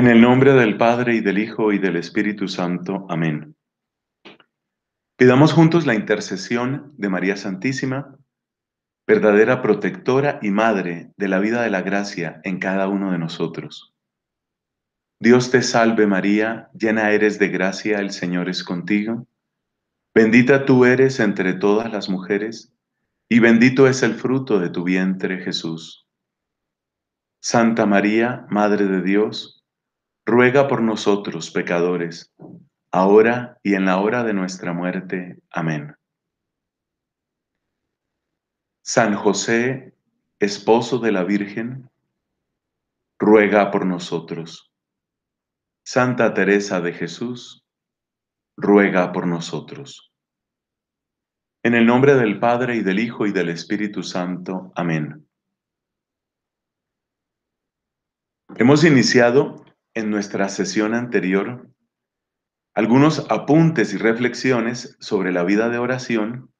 En el nombre del Padre y del Hijo y del Espíritu Santo. Amén. Pidamos juntos la intercesión de María Santísima, verdadera protectora y madre de la vida de la gracia en cada uno de nosotros. Dios te salve María, llena eres de gracia, el Señor es contigo. Bendita tú eres entre todas las mujeres, y bendito es el fruto de tu vientre Jesús. Santa María, Madre de Dios, ruega por nosotros pecadores, ahora y en la hora de nuestra muerte. Amén. San José, esposo de la Virgen, ruega por nosotros. Santa Teresa de Jesús, ruega por nosotros. En el nombre del Padre y del Hijo y del Espíritu Santo. Amén. Hemos iniciado en nuestra sesión anterior algunos apuntes y reflexiones sobre la vida de oración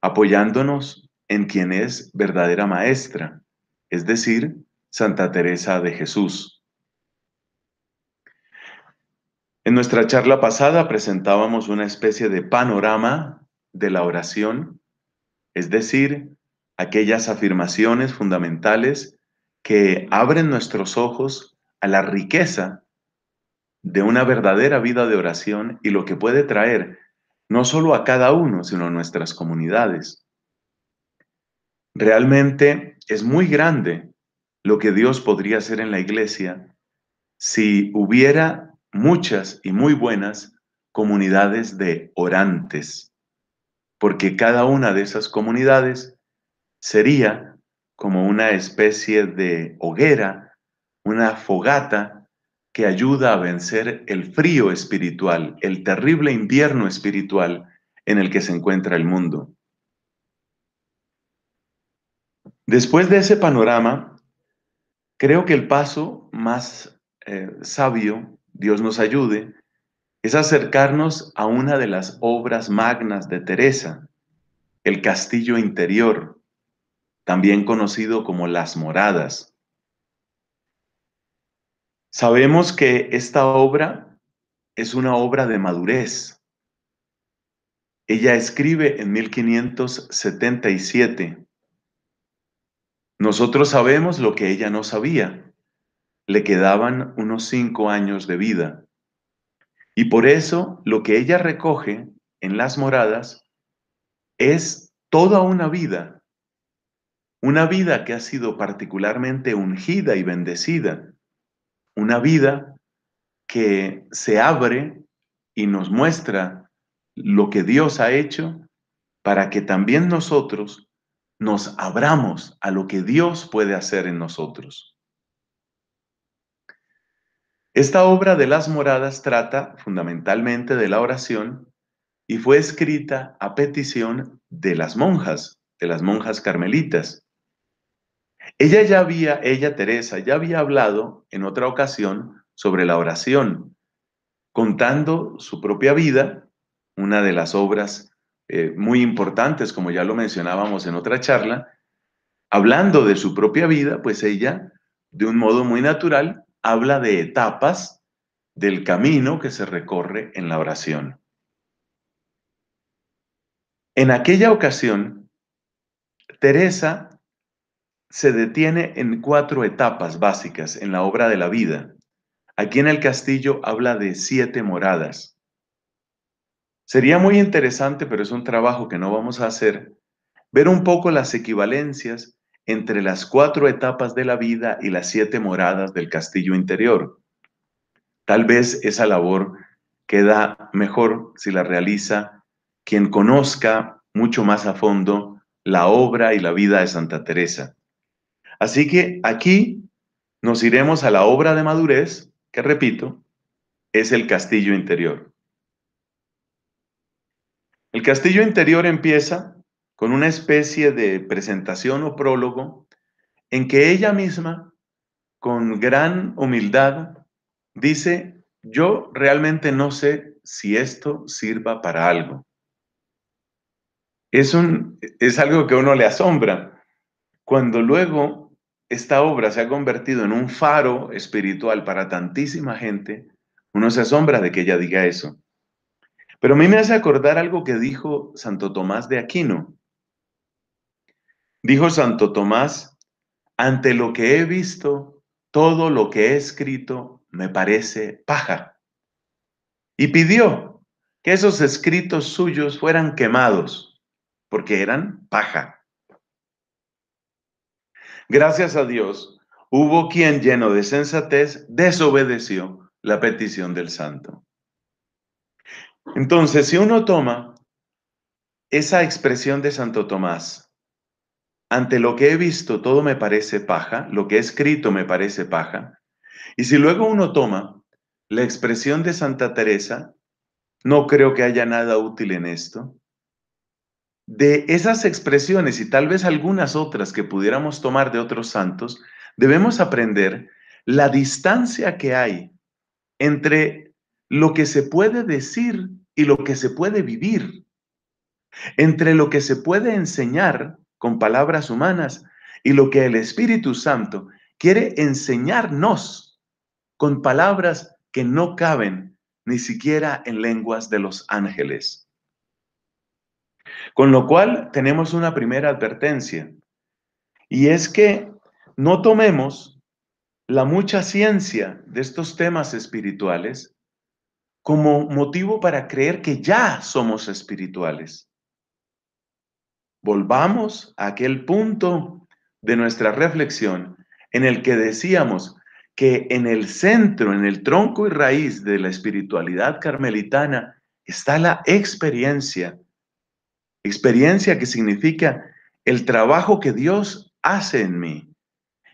apoyándonos en quien es verdadera maestra, es decir, Santa Teresa de Jesús. En nuestra charla pasada presentábamos una especie de panorama de la oración, es decir, aquellas afirmaciones fundamentales que abren nuestros ojos a la riqueza de una verdadera vida de oración y lo que puede traer no solo a cada uno, sino a nuestras comunidades. Realmente es muy grande lo que Dios podría hacer en la iglesia si hubiera muchas y muy buenas comunidades de orantes, porque cada una de esas comunidades sería como una especie de hoguera una fogata que ayuda a vencer el frío espiritual, el terrible invierno espiritual en el que se encuentra el mundo. Después de ese panorama, creo que el paso más eh, sabio, Dios nos ayude, es acercarnos a una de las obras magnas de Teresa, el castillo interior, también conocido como las moradas. Sabemos que esta obra es una obra de madurez. Ella escribe en 1577. Nosotros sabemos lo que ella no sabía. Le quedaban unos cinco años de vida. Y por eso lo que ella recoge en las moradas es toda una vida, una vida que ha sido particularmente ungida y bendecida una vida que se abre y nos muestra lo que Dios ha hecho para que también nosotros nos abramos a lo que Dios puede hacer en nosotros. Esta obra de las moradas trata fundamentalmente de la oración y fue escrita a petición de las monjas, de las monjas carmelitas. Ella ya había, ella Teresa, ya había hablado en otra ocasión sobre la oración, contando su propia vida, una de las obras eh, muy importantes, como ya lo mencionábamos en otra charla, hablando de su propia vida, pues ella, de un modo muy natural, habla de etapas del camino que se recorre en la oración. En aquella ocasión, Teresa se detiene en cuatro etapas básicas en la obra de la vida. Aquí en el castillo habla de siete moradas. Sería muy interesante, pero es un trabajo que no vamos a hacer, ver un poco las equivalencias entre las cuatro etapas de la vida y las siete moradas del castillo interior. Tal vez esa labor queda mejor si la realiza quien conozca mucho más a fondo la obra y la vida de Santa Teresa. Así que aquí nos iremos a la obra de madurez, que repito, es el castillo interior. El castillo interior empieza con una especie de presentación o prólogo en que ella misma, con gran humildad, dice, yo realmente no sé si esto sirva para algo. Es, un, es algo que uno le asombra. Cuando luego esta obra se ha convertido en un faro espiritual para tantísima gente, uno se asombra de que ella diga eso. Pero a mí me hace acordar algo que dijo Santo Tomás de Aquino. Dijo Santo Tomás, ante lo que he visto, todo lo que he escrito me parece paja. Y pidió que esos escritos suyos fueran quemados, porque eran paja. Gracias a Dios, hubo quien lleno de sensatez desobedeció la petición del santo. Entonces, si uno toma esa expresión de Santo Tomás, ante lo que he visto todo me parece paja, lo que he escrito me parece paja, y si luego uno toma la expresión de Santa Teresa, no creo que haya nada útil en esto, de esas expresiones y tal vez algunas otras que pudiéramos tomar de otros santos, debemos aprender la distancia que hay entre lo que se puede decir y lo que se puede vivir, entre lo que se puede enseñar con palabras humanas y lo que el Espíritu Santo quiere enseñarnos con palabras que no caben ni siquiera en lenguas de los ángeles. Con lo cual tenemos una primera advertencia y es que no tomemos la mucha ciencia de estos temas espirituales como motivo para creer que ya somos espirituales. Volvamos a aquel punto de nuestra reflexión en el que decíamos que en el centro, en el tronco y raíz de la espiritualidad carmelitana está la experiencia Experiencia que significa el trabajo que Dios hace en mí.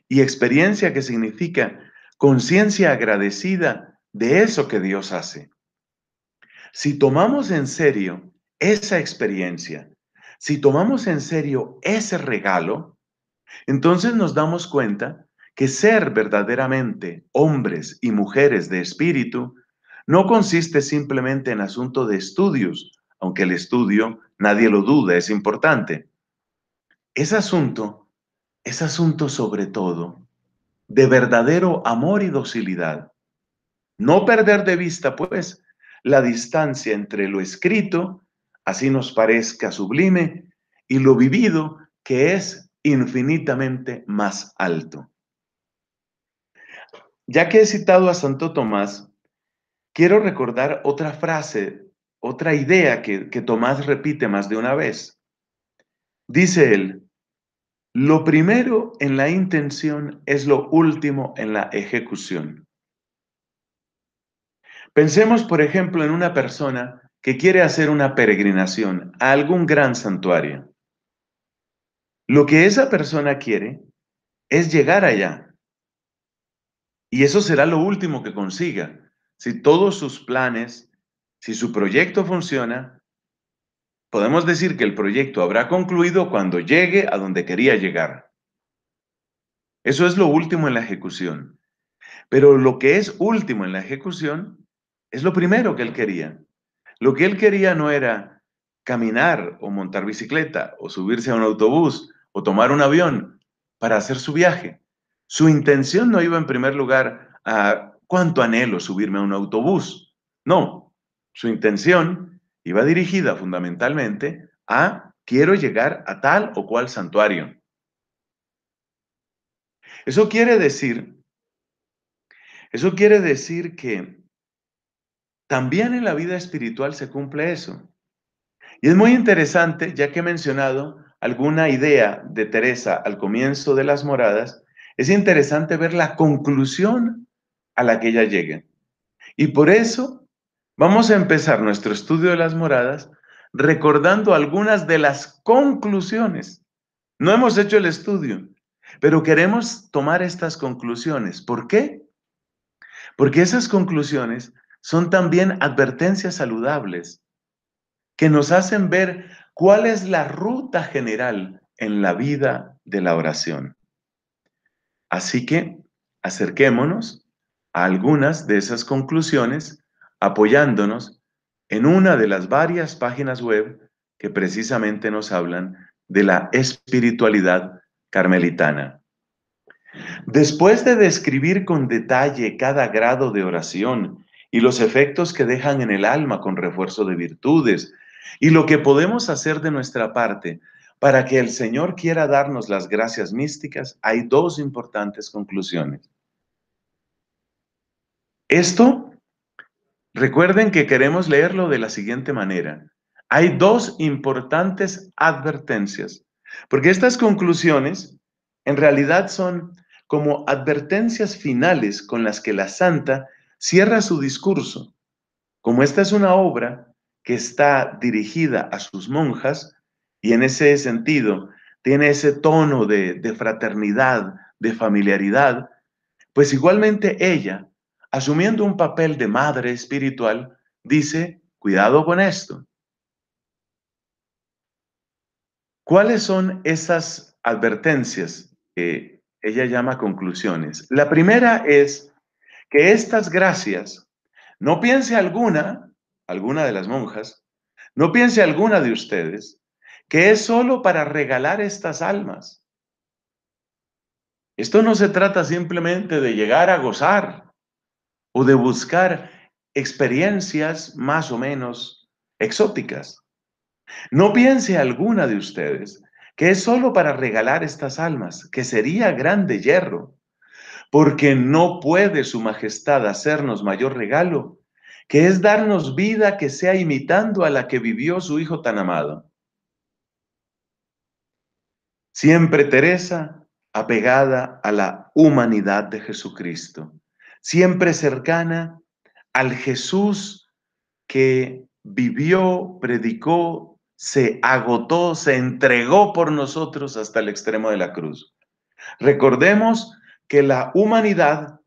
Y experiencia que significa conciencia agradecida de eso que Dios hace. Si tomamos en serio esa experiencia, si tomamos en serio ese regalo, entonces nos damos cuenta que ser verdaderamente hombres y mujeres de espíritu no consiste simplemente en asunto de estudios aunque el estudio, nadie lo duda, es importante. Es asunto, es asunto sobre todo de verdadero amor y docilidad. No perder de vista, pues, la distancia entre lo escrito, así nos parezca sublime, y lo vivido, que es infinitamente más alto. Ya que he citado a Santo Tomás, quiero recordar otra frase otra idea que, Tomás repite más de una vez. Dice él, lo primero en la intención es lo último en la ejecución. Pensemos, por ejemplo, en una persona que quiere hacer una peregrinación a algún gran santuario. Lo que esa persona quiere es llegar allá. Y eso será lo último que consiga. Si todos sus planes, si su proyecto funciona, podemos decir que el proyecto habrá concluido cuando llegue a donde quería llegar. Eso es lo último en la ejecución. Pero lo que es último en la ejecución es lo primero que él quería. Lo que él quería no era caminar o montar bicicleta o subirse a un autobús o tomar un avión para hacer su viaje. Su intención no iba en primer lugar a cuánto anhelo subirme a un autobús. No, su intención iba dirigida fundamentalmente a quiero llegar a tal o cual santuario. Eso quiere decir, eso quiere decir que también en la vida espiritual se cumple eso. Y es muy interesante, ya que he mencionado alguna idea de Teresa al comienzo de las moradas, es interesante ver la conclusión a la que ella llega. Y por eso Vamos a empezar nuestro estudio de las moradas recordando algunas de las conclusiones. No hemos hecho el estudio, pero queremos tomar estas conclusiones. ¿Por qué? Porque esas conclusiones son también advertencias saludables que nos hacen ver cuál es la ruta general en la vida de la oración. Así que acerquémonos a algunas de esas conclusiones apoyándonos en una de las varias páginas web que precisamente nos hablan de la espiritualidad carmelitana. Después de describir con detalle cada grado de oración y los efectos que dejan en el alma con refuerzo de virtudes y lo que podemos hacer de nuestra parte para que el Señor quiera darnos las gracias místicas, hay dos importantes conclusiones. Esto Recuerden que queremos leerlo de la siguiente manera. Hay dos importantes advertencias, porque estas conclusiones en realidad son como advertencias finales con las que la santa cierra su discurso. Como esta es una obra que está dirigida a sus monjas y en ese sentido tiene ese tono de, fraternidad, de familiaridad, pues igualmente ella asumiendo un papel de madre espiritual, dice, cuidado con esto. ¿Cuáles son esas advertencias que ella llama conclusiones? La primera es que estas gracias, no piense alguna, alguna de las monjas, no piense alguna de ustedes, que es solo para regalar estas almas. Esto no se trata simplemente de llegar a gozar, o de buscar experiencias más o menos exóticas. No piense alguna de ustedes que es solo para regalar estas almas, que sería grande hierro, porque no puede su majestad hacernos mayor regalo, que es darnos vida que sea imitando a la que vivió su hijo tan amado. Siempre Teresa apegada a la humanidad de Jesucristo siempre cercana al Jesús que vivió, predicó, se agotó, se entregó por nosotros hasta el extremo de la cruz. Recordemos que la humanidad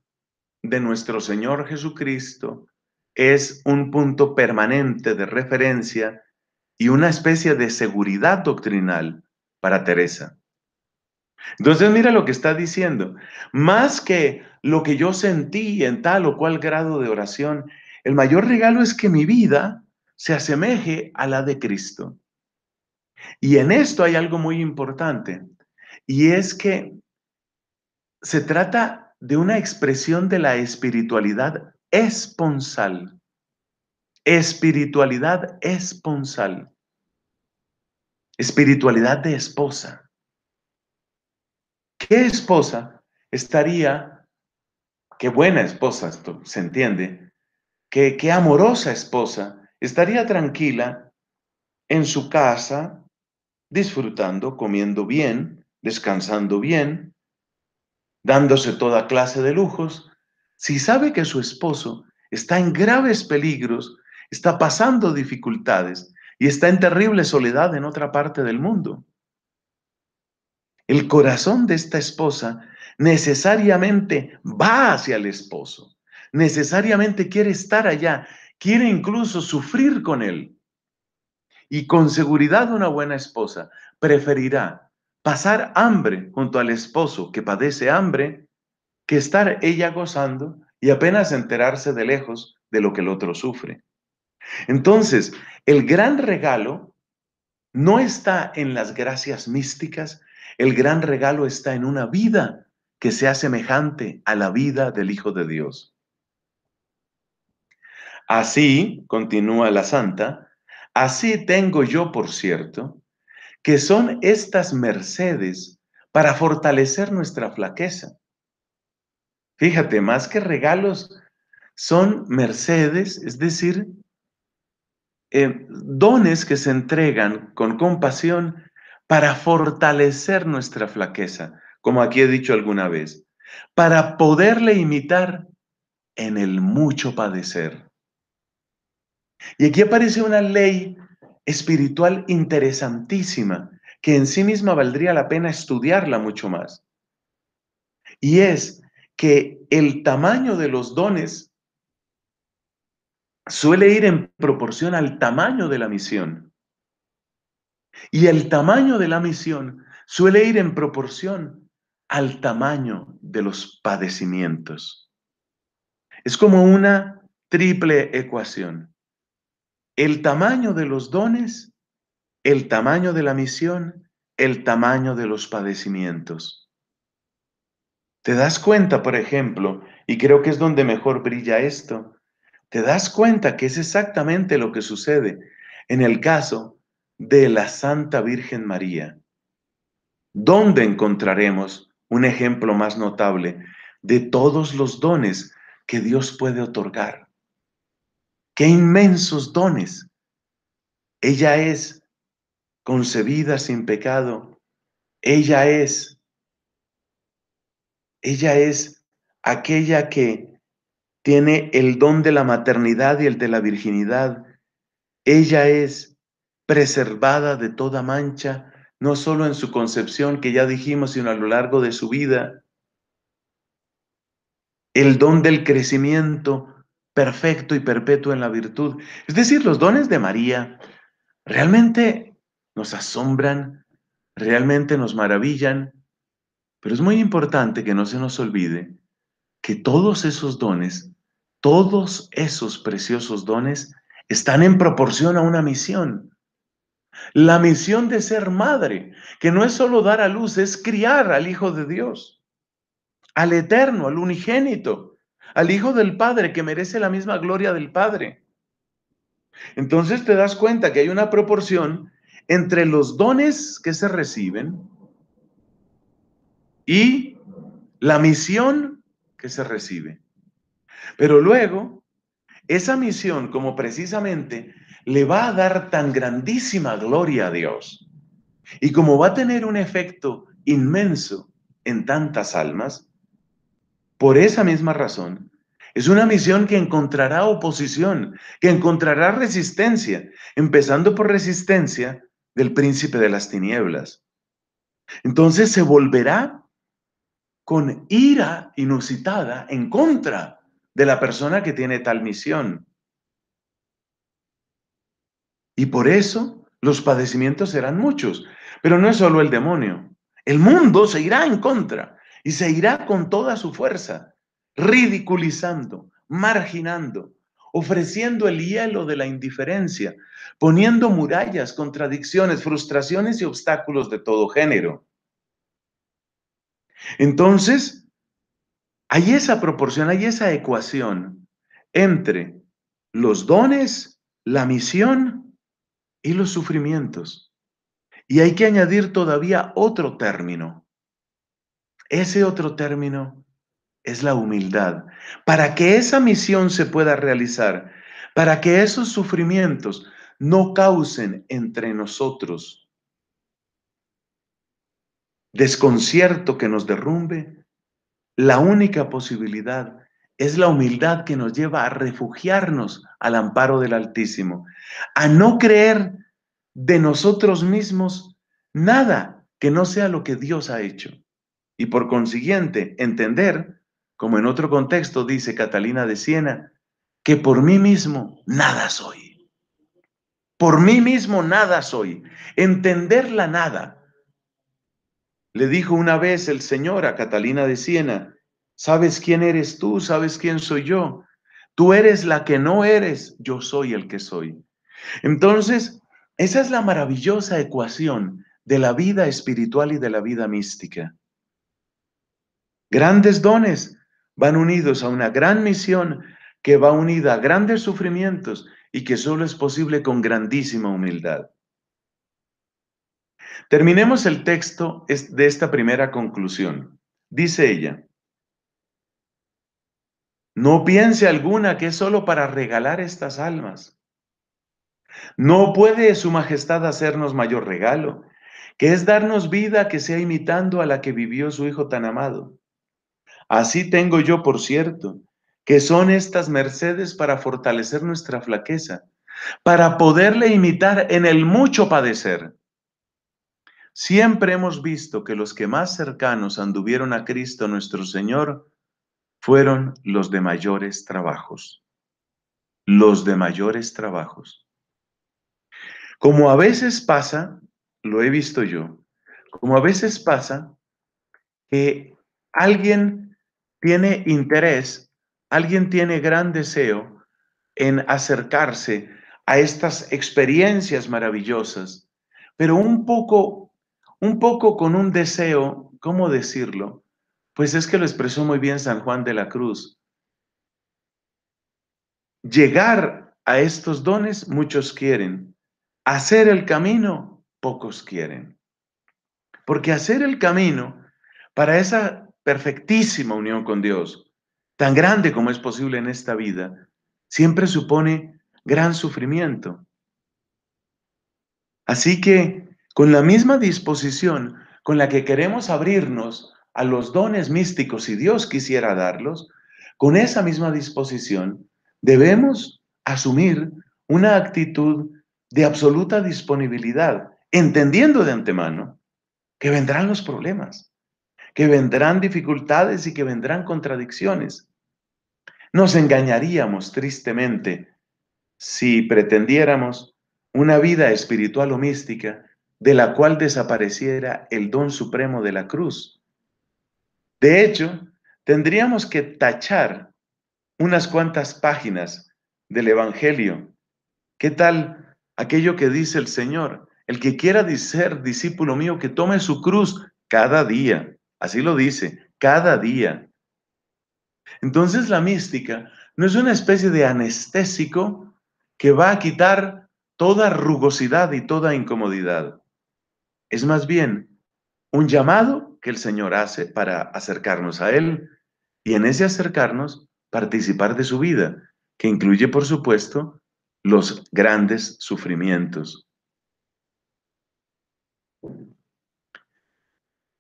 de nuestro Señor Jesucristo es un punto permanente de referencia y una especie de seguridad doctrinal para Teresa. Entonces mira lo que está diciendo. Más que lo que yo sentí en tal o cual grado de oración. El mayor regalo es que mi vida se asemeje a la de Cristo. Y en esto hay algo muy importante, y es que se trata de una expresión de la espiritualidad esponsal. Espiritualidad esponsal. Espiritualidad de esposa. ¿Qué esposa estaría qué buena esposa, esto se entiende, qué, qué amorosa esposa, estaría tranquila en su casa, disfrutando, comiendo bien, descansando bien, dándose toda clase de lujos, si sabe que su esposo está en graves peligros, está pasando dificultades y está en terrible soledad en otra parte del mundo. El corazón de esta esposa necesariamente va hacia el esposo, necesariamente quiere estar allá, quiere incluso sufrir con él. Y con seguridad una buena esposa preferirá pasar hambre junto al esposo que padece hambre que estar ella gozando y apenas enterarse de lejos de lo que el otro sufre. Entonces, el gran regalo no está en las gracias místicas, el gran regalo está en una vida que sea semejante a la vida del Hijo de Dios. Así, continúa la santa, así tengo yo por cierto, que son estas mercedes para fortalecer nuestra flaqueza. Fíjate, más que regalos, son mercedes, es decir, eh, dones que se entregan con compasión para fortalecer nuestra flaqueza como aquí he dicho alguna vez, para poderle imitar en el mucho padecer. Y aquí aparece una ley espiritual interesantísima que en sí misma valdría la pena estudiarla mucho más. Y es que el tamaño de los dones suele ir en proporción al tamaño de la misión. Y el tamaño de la misión suele ir en proporción al tamaño de los padecimientos. Es como una triple ecuación. El tamaño de los dones, el tamaño de la misión, el tamaño de los padecimientos. Te das cuenta, por ejemplo, y creo que es donde mejor brilla esto, te das cuenta que es exactamente lo que sucede en el caso de la Santa Virgen María. ¿Dónde encontraremos un ejemplo más notable de todos los dones que Dios puede otorgar. ¡Qué inmensos dones! Ella es concebida sin pecado. Ella es, ella es aquella que tiene el don de la maternidad y el de la virginidad. Ella es preservada de toda mancha no solo en su concepción que ya dijimos, sino a lo largo de su vida. El don del crecimiento perfecto y perpetuo en la virtud. Es decir, los dones de María realmente nos asombran, realmente nos maravillan, pero es muy importante que no se nos olvide que todos esos dones, todos esos preciosos dones, están en proporción a una misión. La misión de ser madre, que no es solo dar a luz, es criar al Hijo de Dios, al Eterno, al Unigénito, al Hijo del Padre, que merece la misma gloria del Padre. Entonces te das cuenta que hay una proporción entre los dones que se reciben y la misión que se recibe. Pero luego, esa misión, como precisamente le va a dar tan grandísima gloria a Dios. Y como va a tener un efecto inmenso en tantas almas, por esa misma razón, es una misión que encontrará oposición, que encontrará resistencia, empezando por resistencia del príncipe de las tinieblas. Entonces se volverá con ira inusitada en contra de la persona que tiene tal misión. Y por eso los padecimientos serán muchos. Pero no es solo el demonio. El mundo se irá en contra y se irá con toda su fuerza, ridiculizando, marginando, ofreciendo el hielo de la indiferencia, poniendo murallas, contradicciones, frustraciones y obstáculos de todo género. Entonces, hay esa proporción, hay esa ecuación entre los dones, la misión y los sufrimientos. Y hay que añadir todavía otro término. Ese otro término es la humildad. Para que esa misión se pueda realizar, para que esos sufrimientos no causen entre nosotros desconcierto que nos derrumbe, la única posibilidad es la humildad que nos lleva a refugiarnos al amparo del Altísimo, a no creer de nosotros mismos nada que no sea lo que Dios ha hecho. Y por consiguiente, entender, como en otro contexto dice Catalina de Siena, que por mí mismo nada soy. Por mí mismo nada soy. Entender la nada. Le dijo una vez el Señor a Catalina de Siena, Sabes quién eres tú, sabes quién soy yo. Tú eres la que no eres, yo soy el que soy. Entonces, esa es la maravillosa ecuación de la vida espiritual y de la vida mística. Grandes dones van unidos a una gran misión que va unida a grandes sufrimientos y que solo es posible con grandísima humildad. Terminemos el texto de esta primera conclusión. Dice ella, no piense alguna que es solo para regalar estas almas. No puede Su Majestad hacernos mayor regalo, que es darnos vida que sea imitando a la que vivió su Hijo tan amado. Así tengo yo, por cierto, que son estas mercedes para fortalecer nuestra flaqueza, para poderle imitar en el mucho padecer. Siempre hemos visto que los que más cercanos anduvieron a Cristo nuestro Señor fueron los de mayores trabajos. Los de mayores trabajos. Como a veces pasa, lo he visto yo, como a veces pasa que alguien tiene interés, alguien tiene gran deseo en acercarse a estas experiencias maravillosas, pero un poco, un poco con un deseo, ¿cómo decirlo? Pues es que lo expresó muy bien San Juan de la Cruz. Llegar a estos dones muchos quieren. Hacer el camino pocos quieren. Porque hacer el camino para esa perfectísima unión con Dios, tan grande como es posible en esta vida, siempre supone gran sufrimiento. Así que, con la misma disposición con la que queremos abrirnos a los dones místicos, si Dios quisiera darlos, con esa misma disposición debemos asumir una actitud de absoluta disponibilidad, entendiendo de antemano que vendrán los problemas, que vendrán dificultades y que vendrán contradicciones. Nos engañaríamos tristemente si pretendiéramos una vida espiritual o mística de la cual desapareciera el don supremo de la cruz, de hecho, tendríamos que tachar unas cuantas páginas del Evangelio. ¿Qué tal aquello que dice el Señor? El que quiera ser discípulo mío, que tome su cruz cada día. Así lo dice, cada día. Entonces la mística no es una especie de anestésico que va a quitar toda rugosidad y toda incomodidad. Es más bien un llamado que el Señor hace para acercarnos a Él y en ese acercarnos participar de su vida, que incluye, por supuesto, los grandes sufrimientos.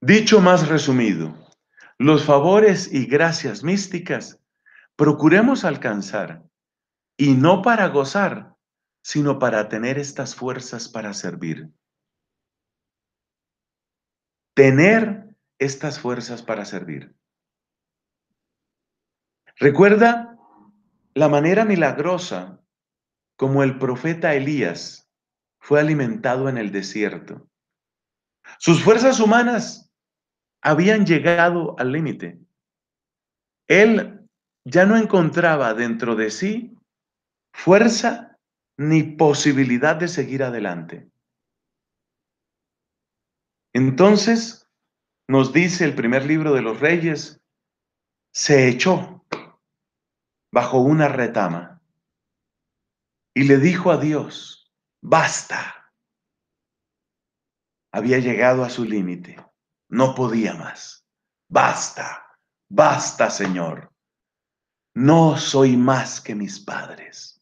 Dicho más resumido, los favores y gracias místicas procuremos alcanzar y no para gozar, sino para tener estas fuerzas para servir. Tener estas fuerzas para servir. Recuerda la manera milagrosa como el profeta Elías fue alimentado en el desierto. Sus fuerzas humanas habían llegado al límite. Él ya no encontraba dentro de sí fuerza ni posibilidad de seguir adelante. Entonces, nos dice el primer libro de los reyes, se echó bajo una retama y le dijo a Dios, basta. Había llegado a su límite, no podía más. Basta, basta Señor. No soy más que mis padres.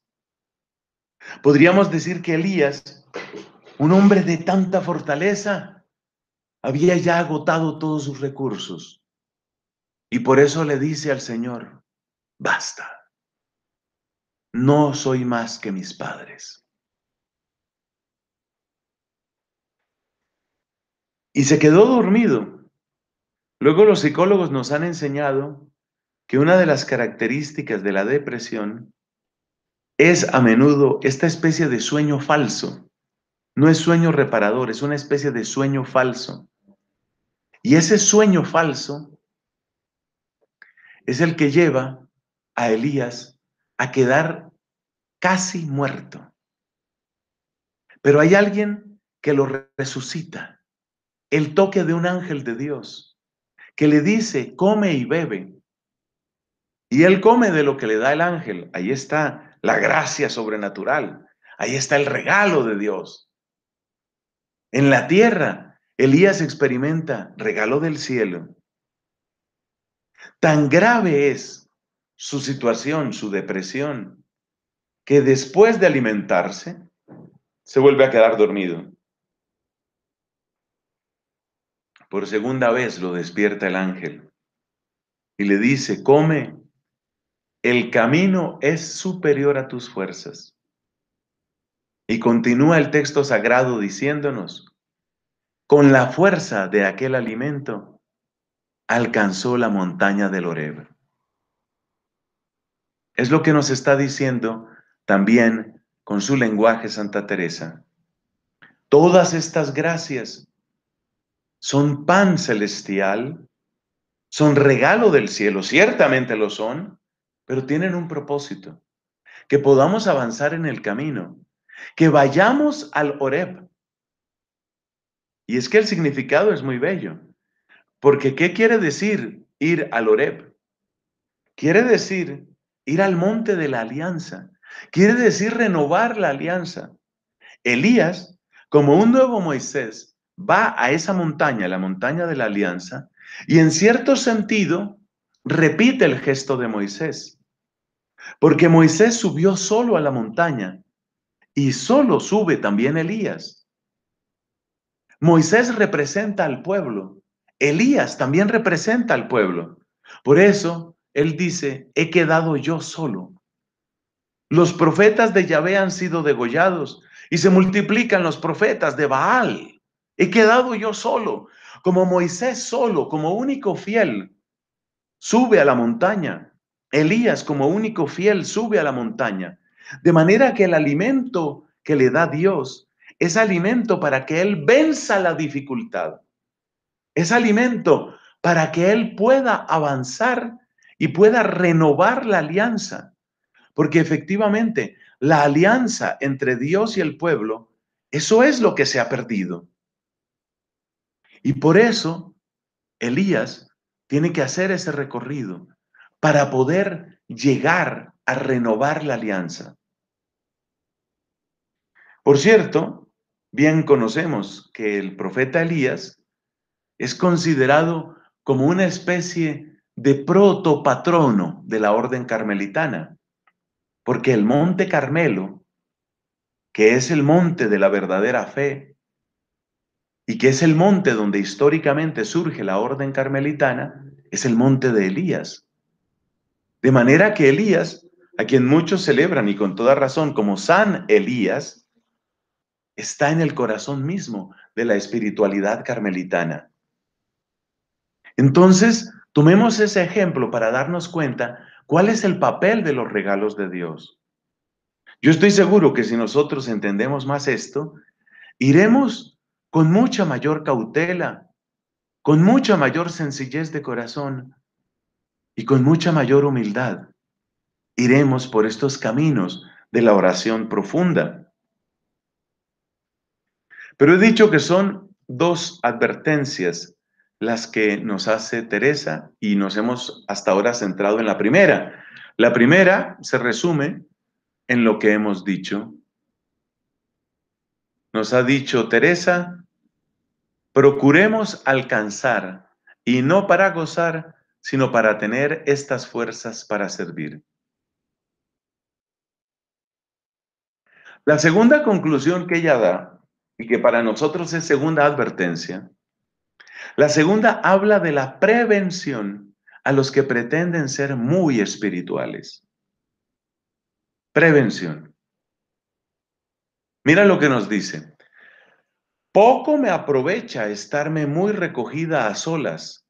Podríamos decir que Elías, un hombre de tanta fortaleza, había ya agotado todos sus recursos. Y por eso le dice al Señor, basta, no soy más que mis padres. Y se quedó dormido. Luego los psicólogos nos han enseñado que una de las características de la depresión es a menudo esta especie de sueño falso. No es sueño reparador, es una especie de sueño falso. Y ese sueño falso es el que lleva a Elías a quedar casi muerto. Pero hay alguien que lo resucita, el toque de un ángel de Dios, que le dice, come y bebe. Y él come de lo que le da el ángel. Ahí está la gracia sobrenatural. Ahí está el regalo de Dios. En la tierra Elías experimenta regalo del cielo. Tan grave es su situación, su depresión, que después de alimentarse, se vuelve a quedar dormido. Por segunda vez lo despierta el ángel y le dice, come, el camino es superior a tus fuerzas. Y continúa el texto sagrado diciéndonos, con la fuerza de aquel alimento, alcanzó la montaña del Oreb. Es lo que nos está diciendo también con su lenguaje Santa Teresa. Todas estas gracias son pan celestial, son regalo del cielo, ciertamente lo son, pero tienen un propósito, que podamos avanzar en el camino, que vayamos al Oreb, y es que el significado es muy bello. Porque ¿qué quiere decir ir al Oreb? Quiere decir ir al monte de la alianza. Quiere decir renovar la alianza. Elías, como un nuevo Moisés, va a esa montaña, la montaña de la alianza, y en cierto sentido repite el gesto de Moisés. Porque Moisés subió solo a la montaña y solo sube también Elías. Moisés representa al pueblo. Elías también representa al pueblo. Por eso, él dice, he quedado yo solo. Los profetas de Yahvé han sido degollados y se multiplican los profetas de Baal. He quedado yo solo, como Moisés solo, como único fiel, sube a la montaña. Elías como único fiel sube a la montaña. De manera que el alimento que le da Dios es alimento para que Él venza la dificultad. Es alimento para que Él pueda avanzar y pueda renovar la alianza. Porque efectivamente la alianza entre Dios y el pueblo, eso es lo que se ha perdido. Y por eso Elías tiene que hacer ese recorrido para poder llegar a renovar la alianza. Por cierto, Bien conocemos que el profeta Elías es considerado como una especie de protopatrono de la orden carmelitana, porque el monte Carmelo, que es el monte de la verdadera fe y que es el monte donde históricamente surge la orden carmelitana, es el monte de Elías. De manera que Elías, a quien muchos celebran y con toda razón como San Elías, está en el corazón mismo de la espiritualidad carmelitana. Entonces, tomemos ese ejemplo para darnos cuenta cuál es el papel de los regalos de Dios. Yo estoy seguro que si nosotros entendemos más esto, iremos con mucha mayor cautela, con mucha mayor sencillez de corazón y con mucha mayor humildad. Iremos por estos caminos de la oración profunda. Pero he dicho que son dos advertencias las que nos hace Teresa y nos hemos hasta ahora centrado en la primera. La primera se resume en lo que hemos dicho. Nos ha dicho Teresa, procuremos alcanzar y no para gozar, sino para tener estas fuerzas para servir. La segunda conclusión que ella da y que para nosotros es segunda advertencia. La segunda habla de la prevención a los que pretenden ser muy espirituales. Prevención. Mira lo que nos dice. Poco me aprovecha estarme muy recogida a solas,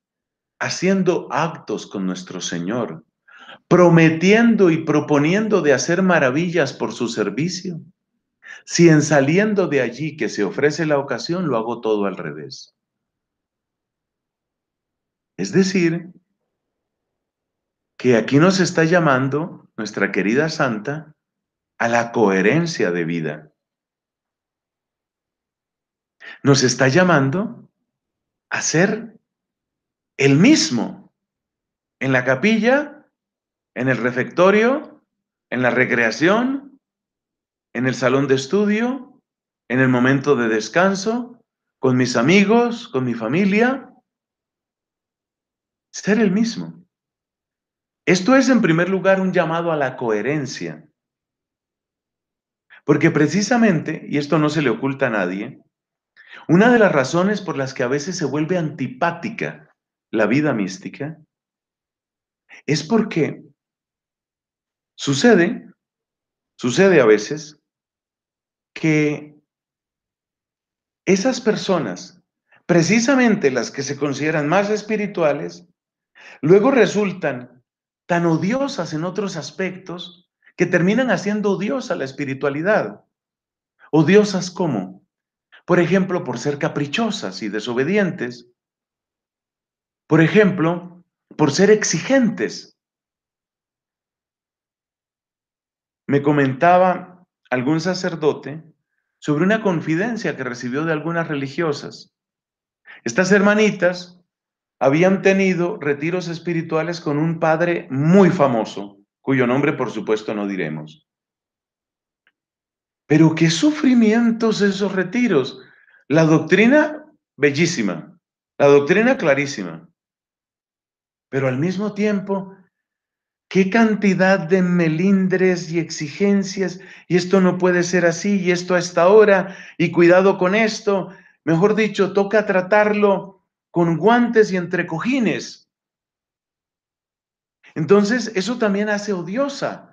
haciendo actos con nuestro Señor, prometiendo y proponiendo de hacer maravillas por su servicio si en saliendo de allí que se ofrece la ocasión, lo hago todo al revés. Es decir, que aquí nos está llamando nuestra querida Santa a la coherencia de vida. Nos está llamando a ser el mismo en la capilla, en el refectorio, en la recreación, en el salón de estudio, en el momento de descanso, con mis amigos, con mi familia. Ser el mismo. Esto es en primer lugar un llamado a la coherencia. Porque precisamente, y esto no se le oculta a nadie, una de las razones por las que a veces se vuelve antipática la vida mística es porque sucede, sucede a veces, que esas personas, precisamente las que se consideran más espirituales, luego resultan tan odiosas en otros aspectos que terminan haciendo odiosa la espiritualidad. ¿Odiosas cómo? Por ejemplo, por ser caprichosas y desobedientes. Por ejemplo, por ser exigentes. Me comentaba algún sacerdote sobre una confidencia que recibió de algunas religiosas. Estas hermanitas habían tenido retiros espirituales con un padre muy famoso, cuyo nombre por supuesto no diremos. Pero qué sufrimientos esos retiros. La doctrina bellísima, la doctrina clarísima, pero al mismo tiempo qué cantidad de melindres y exigencias, y esto no puede ser así, y esto hasta ahora, y cuidado con esto. Mejor dicho, toca tratarlo con guantes y entre cojines. Entonces, eso también hace odiosa.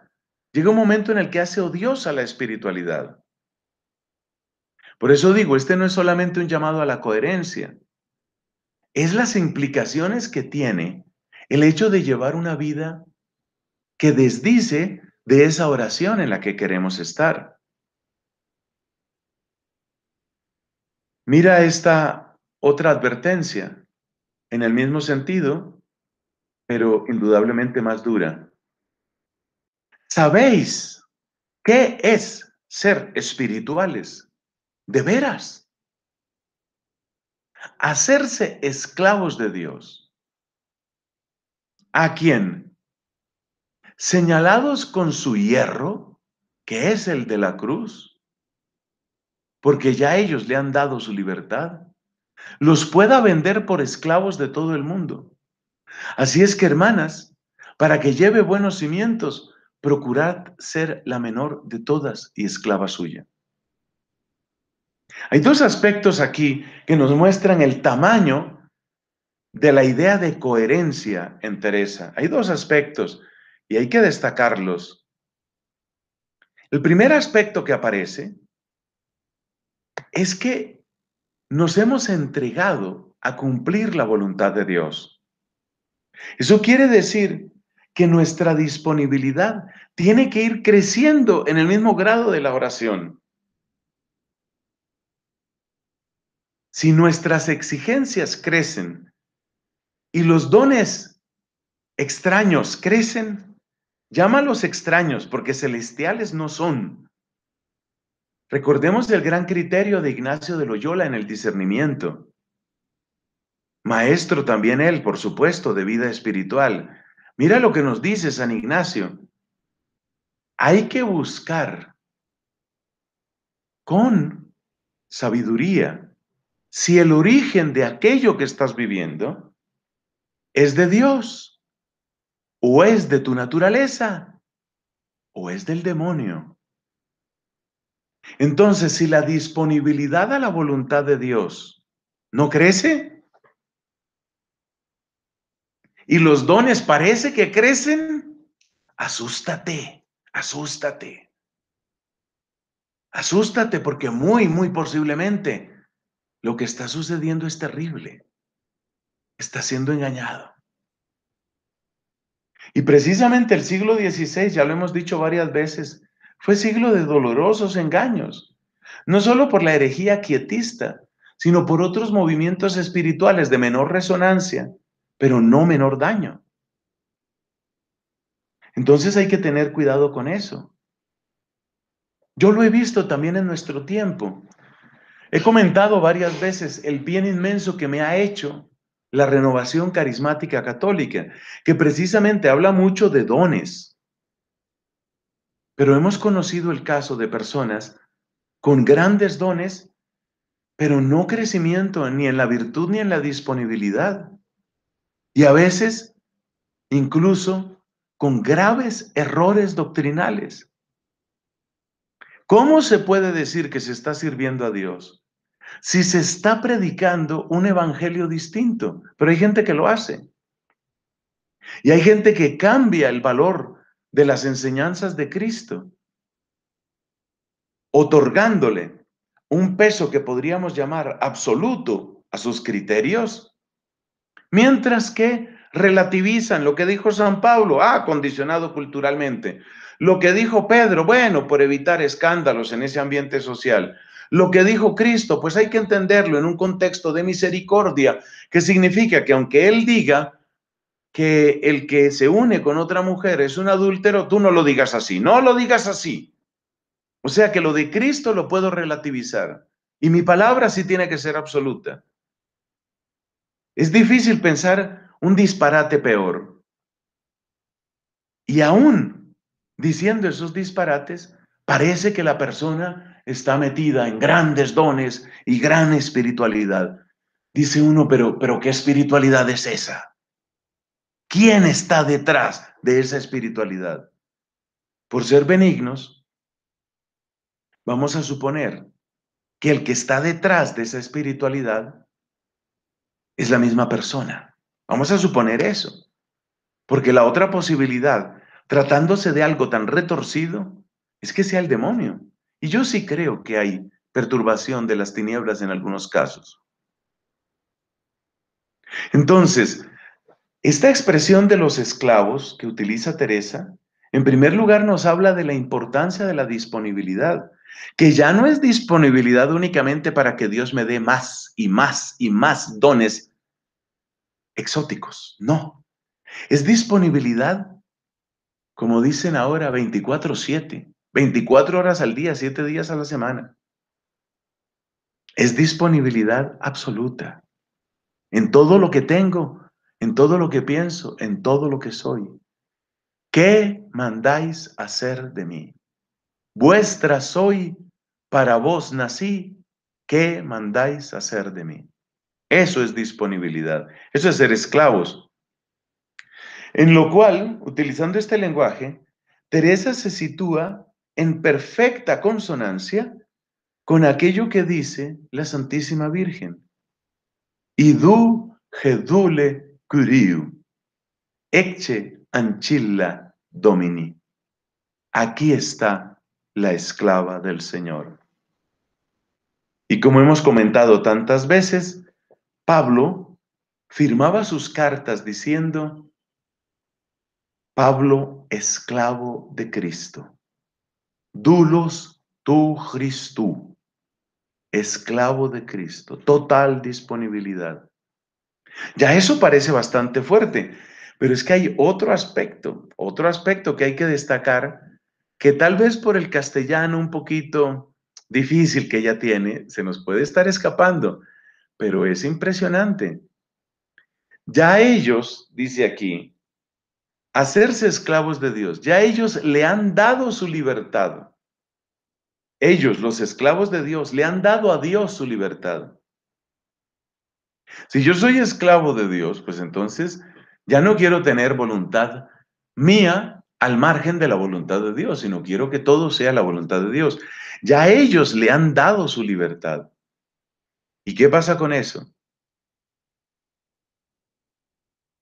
Llega un momento en el que hace odiosa la espiritualidad. Por eso digo, este no es solamente un llamado a la coherencia, es las implicaciones que tiene el hecho de llevar una vida que desdice de esa oración en la que queremos estar. Mira esta otra advertencia, en el mismo sentido, pero indudablemente más dura. ¿Sabéis qué es ser espirituales? De veras. Hacerse esclavos de Dios. ¿A quién? señalados con su hierro, que es el de la cruz, porque ya ellos le han dado su libertad, los pueda vender por esclavos de todo el mundo. Así es que, hermanas, para que lleve buenos cimientos, procurad ser la menor de todas y esclava suya. Hay dos aspectos aquí que nos muestran el tamaño de la idea de coherencia en Teresa. Hay dos aspectos y hay que destacarlos. El primer aspecto que aparece es que nos hemos entregado a cumplir la voluntad de Dios. Eso quiere decir que nuestra disponibilidad tiene que ir creciendo en el mismo grado de la oración. Si nuestras exigencias crecen y los dones extraños crecen, Llámalos extraños porque celestiales no son. Recordemos el gran criterio de Ignacio de Loyola en el discernimiento. Maestro también él, por supuesto, de vida espiritual. Mira lo que nos dice San Ignacio. Hay que buscar con sabiduría si el origen de aquello que estás viviendo es de Dios. O es de tu naturaleza o es del demonio. Entonces, si la disponibilidad a la voluntad de Dios no crece y los dones parece que crecen, asústate, asústate. Asústate porque muy, muy posiblemente lo que está sucediendo es terrible. Está siendo engañado. Y precisamente el siglo XVI, ya lo hemos dicho varias veces, fue siglo de dolorosos engaños, no solo por la herejía quietista, sino por otros movimientos espirituales de menor resonancia, pero no menor daño. Entonces hay que tener cuidado con eso. Yo lo he visto también en nuestro tiempo. He comentado varias veces el bien inmenso que me ha hecho la renovación carismática católica, que precisamente habla mucho de dones. Pero hemos conocido el caso de personas con grandes dones, pero no crecimiento ni en la virtud ni en la disponibilidad. Y a veces, incluso con graves errores doctrinales. ¿Cómo se puede decir que se está sirviendo a Dios si se está predicando un evangelio distinto, pero hay gente que lo hace. Y hay gente que cambia el valor de las enseñanzas de Cristo, otorgándole un peso que podríamos llamar absoluto a sus criterios, mientras que relativizan lo que dijo San Pablo, ah, condicionado culturalmente, lo que dijo Pedro, bueno, por evitar escándalos en ese ambiente social, lo que dijo Cristo, pues hay que entenderlo en un contexto de misericordia, que significa que aunque Él diga que el que se une con otra mujer es un adúltero, tú no lo digas así, no lo digas así. O sea que lo de Cristo lo puedo relativizar y mi palabra sí tiene que ser absoluta. Es difícil pensar un disparate peor. Y aún diciendo esos disparates, parece que la persona está metida en grandes dones y gran espiritualidad. Dice uno, pero, pero ¿qué espiritualidad es esa? ¿Quién está detrás de esa espiritualidad? Por ser benignos, vamos a suponer que el que está detrás de esa espiritualidad es la misma persona. Vamos a suponer eso. Porque la otra posibilidad, tratándose de algo tan retorcido, es que sea el demonio. Y yo sí creo que hay perturbación de las tinieblas en algunos casos. Entonces, esta expresión de los esclavos que utiliza Teresa, en primer lugar nos habla de la importancia de la disponibilidad, que ya no es disponibilidad únicamente para que Dios me dé más y más y más dones exóticos, no. Es disponibilidad, como dicen ahora, 24/7. 24 horas al día, 7 días a la semana. Es disponibilidad absoluta. En todo lo que tengo, en todo lo que pienso, en todo lo que soy. ¿Qué mandáis hacer de mí? Vuestra soy, para vos nací, ¿qué mandáis hacer de mí? Eso es disponibilidad, eso es ser esclavos. En lo cual, utilizando este lenguaje, Teresa se sitúa en perfecta consonancia con aquello que dice la Santísima Virgen. Idu gedule curiu, ecce anchilla domini. Aquí está la esclava del Señor. Y como hemos comentado tantas veces, Pablo firmaba sus cartas diciendo, Pablo, esclavo de Cristo. Dulos tu Christu, esclavo de Cristo, total disponibilidad. Ya eso parece bastante fuerte, pero es que hay otro aspecto, otro aspecto que hay que destacar, que tal vez por el castellano un poquito difícil que ella tiene, se nos puede estar escapando, pero es impresionante. Ya ellos, dice aquí, hacerse esclavos de Dios. Ya ellos le han dado su libertad. Ellos, los esclavos de Dios, le han dado a Dios su libertad. Si yo soy esclavo de Dios, pues entonces ya no quiero tener voluntad mía al margen de la voluntad de Dios, sino quiero que todo sea la voluntad de Dios. Ya ellos le han dado su libertad. ¿Y qué pasa con eso?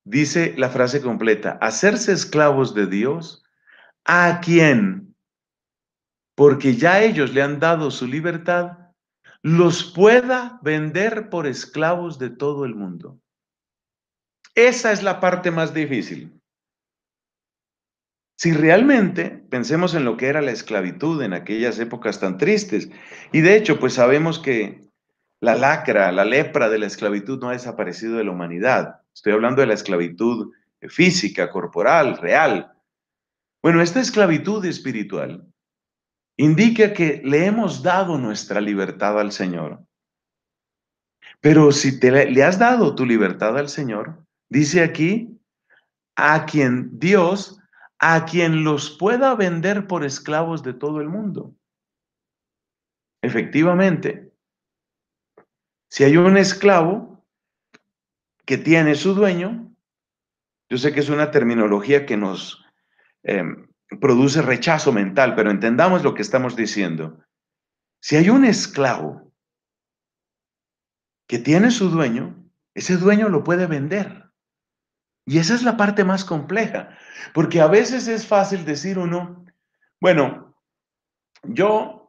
Dice la frase completa, hacerse esclavos de Dios, ¿a quién? Porque ya ellos le han dado su libertad, los pueda vender por esclavos de todo el mundo. Esa es la parte más difícil. Si realmente pensemos en lo que era la esclavitud en aquellas épocas tan tristes, y de hecho pues sabemos que la lacra, la lepra de la esclavitud no ha desaparecido de la humanidad. Estoy hablando de la esclavitud física, corporal, real. Bueno, esta esclavitud espiritual indica que le hemos dado nuestra libertad al Señor. Pero si le has dado tu libertad al Señor, dice aquí, a quien Dios, a quien los pueda vender por esclavos de todo el mundo. Efectivamente, si hay un esclavo, que tiene su dueño. Yo sé que es una terminología que nos em, produce rechazo mental, pero entendamos lo que estamos diciendo. Si hay un esclavo que tiene su dueño, ese dueño lo puede vender. Y esa es la parte más compleja, porque a veces es fácil decir uno, bueno, yo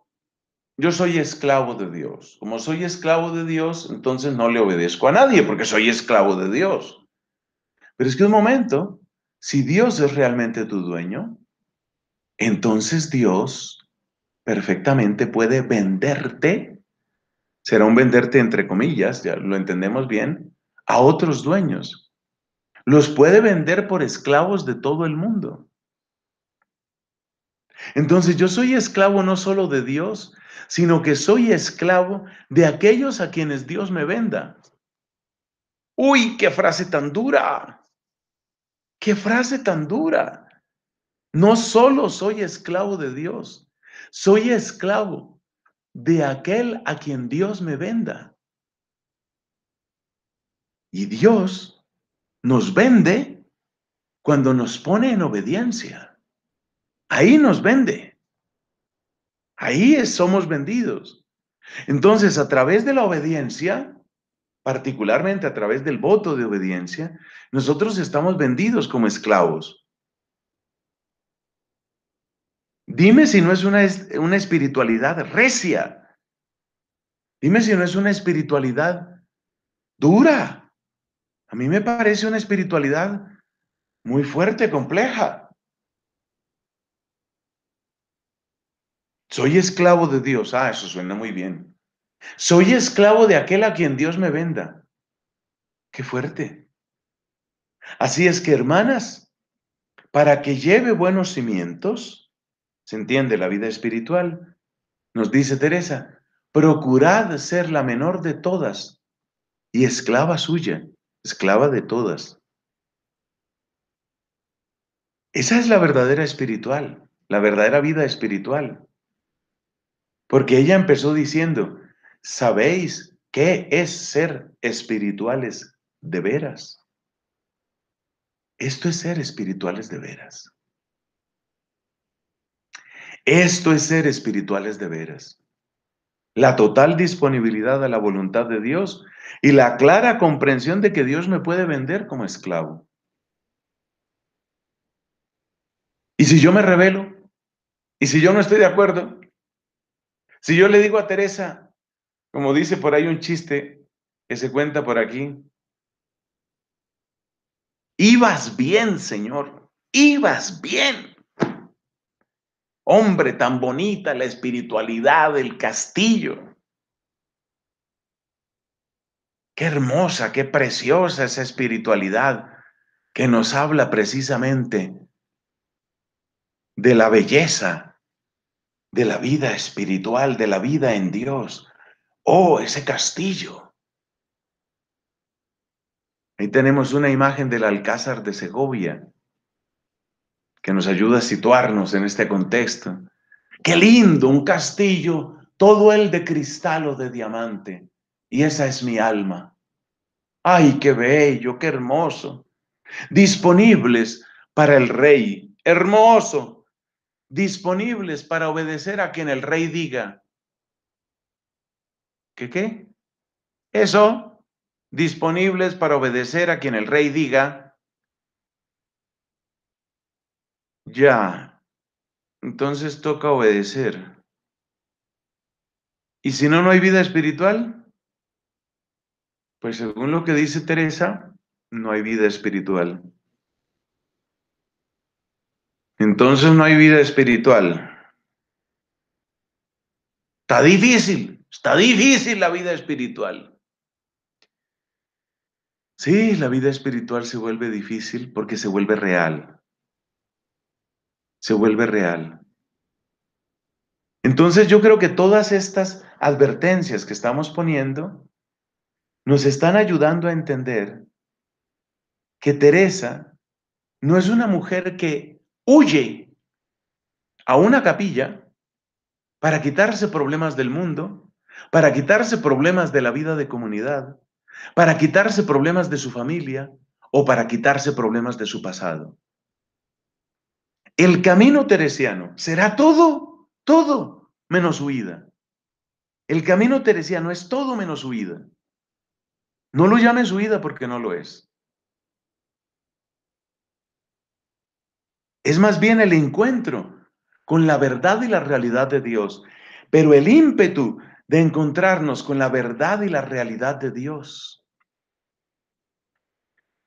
yo soy esclavo de Dios. Como soy esclavo de Dios, entonces no le obedezco a nadie porque soy esclavo de Dios. Pero es que un momento, si Dios es realmente tu dueño, entonces Dios perfectamente puede venderte, será un venderte entre comillas, ya lo entendemos bien, a otros dueños. Los puede vender por esclavos de todo el mundo. Entonces yo soy esclavo no solo de Dios, sino que soy esclavo de aquellos a quienes Dios me venda. Uy, qué frase tan dura. Qué frase tan dura. No solo soy esclavo de Dios, soy esclavo de aquel a quien Dios me venda. Y Dios nos vende cuando nos pone en obediencia. Ahí nos vende. Ahí somos vendidos. Entonces, a través de la obediencia, particularmente a través del voto de obediencia, nosotros estamos vendidos como esclavos. Dime si no es una, una espiritualidad recia. Dime si no es una espiritualidad dura. A mí me parece una espiritualidad muy fuerte, compleja. Soy esclavo de Dios. Ah, eso suena muy bien. Soy esclavo de aquel a quien Dios me venda. Qué fuerte. Así es que, hermanas, para que lleve buenos cimientos, se entiende la vida espiritual, nos dice Teresa, procurad ser la menor de todas y esclava suya, esclava de todas. Esa es la verdadera espiritual, la verdadera vida espiritual. Porque ella empezó diciendo, ¿sabéis qué es ser espirituales de veras? Esto es ser espirituales de veras. Esto es ser espirituales de veras. La total disponibilidad a la voluntad de Dios y la clara comprensión de que Dios me puede vender como esclavo. Y si yo me revelo, y si yo no estoy de acuerdo, si yo le digo a Teresa, como dice por ahí un chiste que se cuenta por aquí, ibas bien, Señor, ibas bien. Hombre, tan bonita la espiritualidad del castillo. Qué hermosa, qué preciosa esa espiritualidad que nos habla precisamente de la belleza de la vida espiritual, de la vida en Dios. Oh, ese castillo. Ahí tenemos una imagen del Alcázar de Segovia que nos ayuda a situarnos en este contexto. Qué lindo, un castillo, todo el de cristal o de diamante. Y esa es mi alma. Ay, qué bello, qué hermoso. Disponibles para el rey. Hermoso, disponibles para obedecer a quien el rey diga. ¿Qué qué? Eso, disponibles para obedecer a quien el rey diga. Ya, entonces toca obedecer. ¿Y si no, no hay vida espiritual? Pues según lo que dice Teresa, no hay vida espiritual. Entonces no hay vida espiritual. Está difícil, está difícil la vida espiritual. Sí, la vida espiritual se vuelve difícil porque se vuelve real. Se vuelve real. Entonces yo creo que todas estas advertencias que estamos poniendo nos están ayudando a entender que Teresa no es una mujer que huye a una capilla para quitarse problemas del mundo, para quitarse problemas de la vida de comunidad, para quitarse problemas de su familia o para quitarse problemas de su pasado. El camino teresiano será todo, todo menos huida. El camino teresiano es todo menos huida. No lo llames huida porque no lo es. Es más bien el encuentro con la verdad y la realidad de Dios. Pero el ímpetu de encontrarnos con la verdad y la realidad de Dios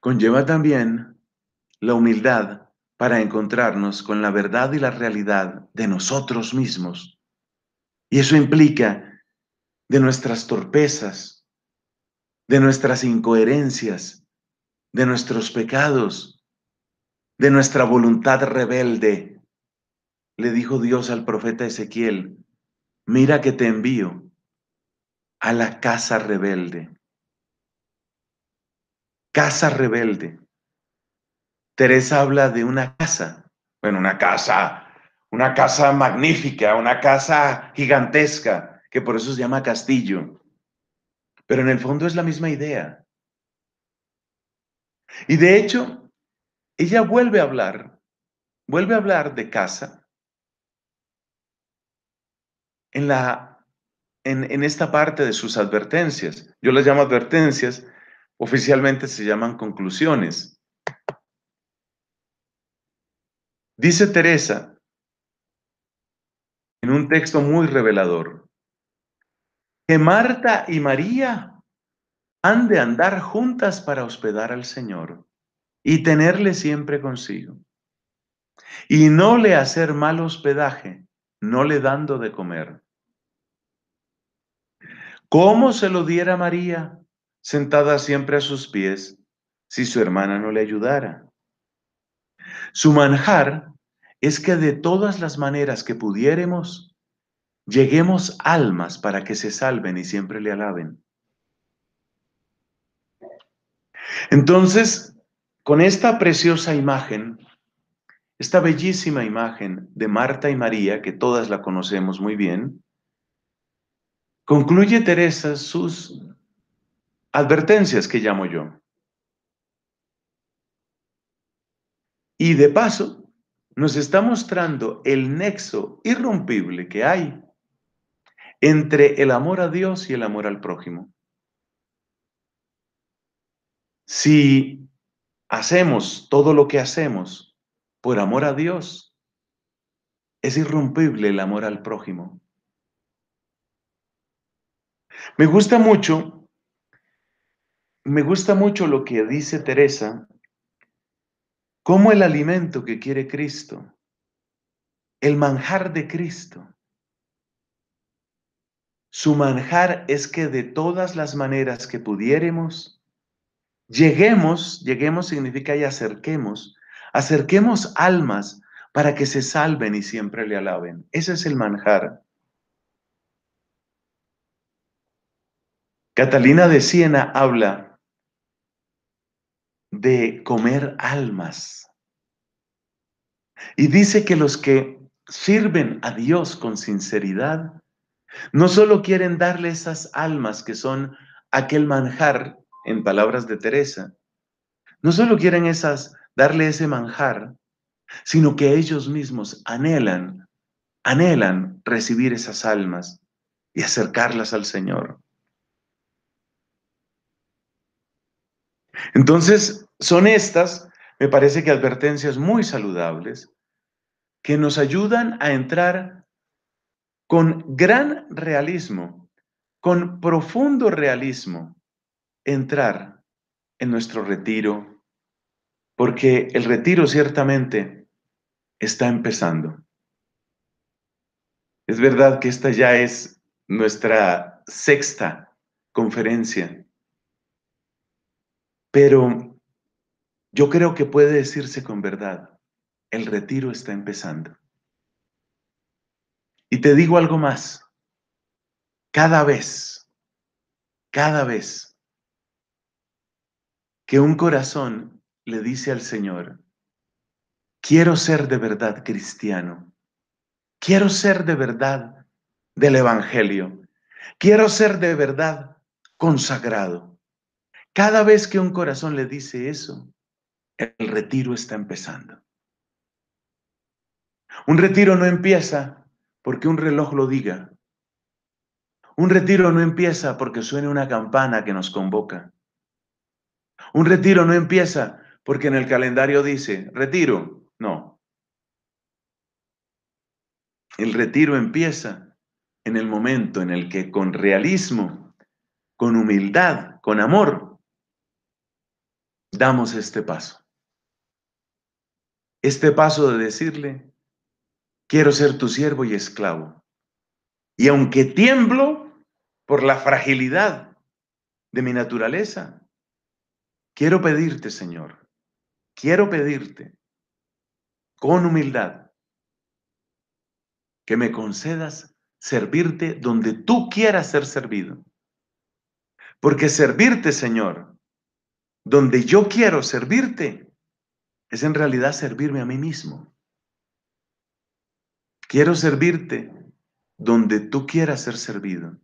conlleva también la humildad para encontrarnos con la verdad y la realidad de nosotros mismos. Y eso implica de nuestras torpezas, de nuestras incoherencias, de nuestros pecados, de nuestra voluntad rebelde, le dijo Dios al profeta Ezequiel, mira que te envío a la casa rebelde. Casa rebelde. Teresa habla de una casa, bueno, una casa, una casa magnífica, una casa gigantesca, que por eso se llama castillo. Pero en el fondo es la misma idea. Y de hecho, ella vuelve a hablar, vuelve a hablar de casa en, la, en, esta parte de sus advertencias. Yo las llamo advertencias, oficialmente se llaman conclusiones. Dice Teresa en un texto muy revelador que Marta y María han de andar juntas para hospedar al Señor y tenerle siempre consigo. Y no le hacer mal hospedaje, no le dando de comer. ¿Cómo se lo diera María, sentada siempre a sus pies, si su hermana no le ayudara? Su manjar es que de todas las maneras que pudiéramos lleguemos almas para que se salven y siempre le alaben. Entonces, con esta preciosa imagen, esta bellísima imagen de Marta y María, que todas la conocemos muy bien, concluye Teresa sus advertencias que llamo yo. Y de paso, nos está mostrando el nexo irrompible que hay entre el amor a Dios y el amor al prójimo. Si hacemos todo lo que hacemos por amor a Dios, es irrompible el amor al prójimo. Me gusta mucho, me gusta mucho lo que dice Teresa, como el alimento que quiere Cristo, el manjar de Cristo. Su manjar es que de todas las maneras que pudiéramos, Lleguemos, lleguemos significa y acerquemos, acerquemos almas para que se salven y siempre le alaben. Ese es el manjar. Catalina de Siena habla de comer almas y dice que los que sirven a Dios con sinceridad no solo quieren darle esas almas que son aquel manjar en palabras de Teresa, no solo quieren esas darle ese manjar, sino que ellos mismos anhelan, anhelan recibir esas almas y acercarlas al Señor. Entonces, son estas, me parece que advertencias muy saludables, que nos ayudan a entrar con gran realismo, con profundo realismo, entrar en nuestro retiro, porque el retiro ciertamente está empezando. Es verdad que esta ya es nuestra sexta conferencia, pero yo creo que puede decirse con verdad, el retiro está empezando. Y te digo algo más, cada vez, cada vez un corazón le dice al Señor, quiero ser de verdad cristiano, quiero ser de verdad del Evangelio, quiero ser de verdad consagrado. Cada vez que un corazón le dice eso, el retiro está empezando. Un retiro no empieza porque un reloj lo diga. Un retiro no empieza porque suene una campana que nos convoca. Un retiro no empieza porque en el calendario dice, retiro. No. El retiro empieza en el momento en el que con realismo, con humildad, con amor, damos este paso. Este paso de decirle, quiero ser tu siervo y esclavo. Y aunque tiemblo por la fragilidad de mi naturaleza, Quiero pedirte, Señor, quiero pedirte con humildad que me concedas servirte donde tú quieras ser servido. Porque servirte, Señor, donde yo quiero servirte, es en realidad servirme a mí mismo. Quiero servirte donde tú quieras ser servido.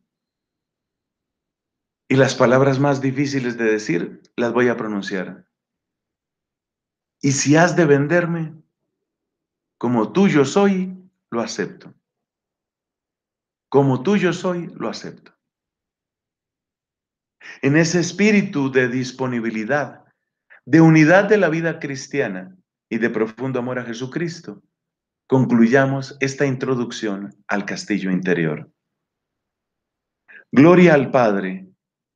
Y las palabras más difíciles de decir las voy a pronunciar. Y si has de venderme, como tuyo soy, lo acepto. Como tuyo soy, lo acepto. En ese espíritu de disponibilidad, de unidad de la vida cristiana y de profundo amor a Jesucristo, concluyamos esta introducción al castillo interior. Gloria al Padre